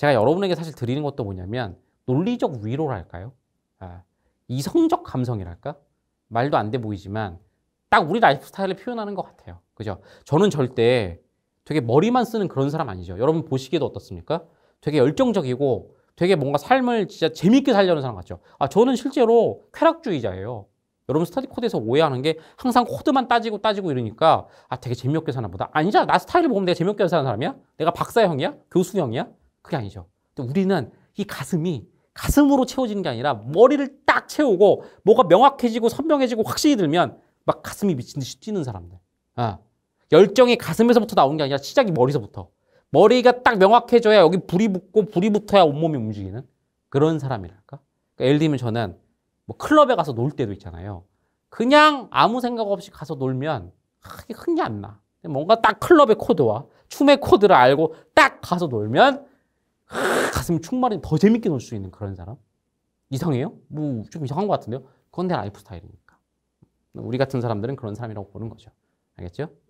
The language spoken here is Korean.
제가 여러분에게 사실 드리는 것도 뭐냐면 논리적 위로랄까요? 아, 이성적 감성이랄까? 말도 안 돼 보이지만 딱 우리 라이프 스타일을 표현하는 것 같아요. 그죠? 저는 절대 되게 머리만 쓰는 그런 사람 아니죠. 여러분 보시기에도 어떻습니까? 되게 열정적이고 되게 뭔가 삶을 진짜 재밌게 살려는 사람 같죠. 아, 저는 실제로 쾌락주의자예요. 여러분 스터디 코드에서 오해하는 게 항상 코드만 따지고 따지고 이러니까 아 되게 재미없게 사나 보다. 아니잖아. 나 스타일을 보면 내가 재미없게 사는 사람이야? 내가 박사형이야? 교수형이야? 그게 아니죠. 우리는 이 가슴이 가슴으로 채워지는 게 아니라 머리를 딱 채우고 뭐가 명확해지고 선명해지고 확신이 들면 막 가슴이 미친 듯이 뛰는 사람들. 아. 열정이 가슴에서부터 나온 게 아니라 시작이 머리서부터. 머리가 딱 명확해져야 여기 불이 붙고 불이 붙어야 온몸이 움직이는 그런 사람이랄까? 그러니까 예를 들면 저는 뭐 클럽에 가서 놀 때도 있잖아요. 그냥 아무 생각 없이 가서 놀면 크게 흥이 안 나. 뭔가 딱 클럽의 코드와 춤의 코드를 알고 딱 가서 놀면 가슴 충만해 더 재밌게 놀 수 있는 그런 사람? 이상해요? 뭐 좀 이상한 것 같은데요? 그건 내 라이프 스타일이니까. 우리 같은 사람들은 그런 사람이라고 보는 거죠. 알겠죠?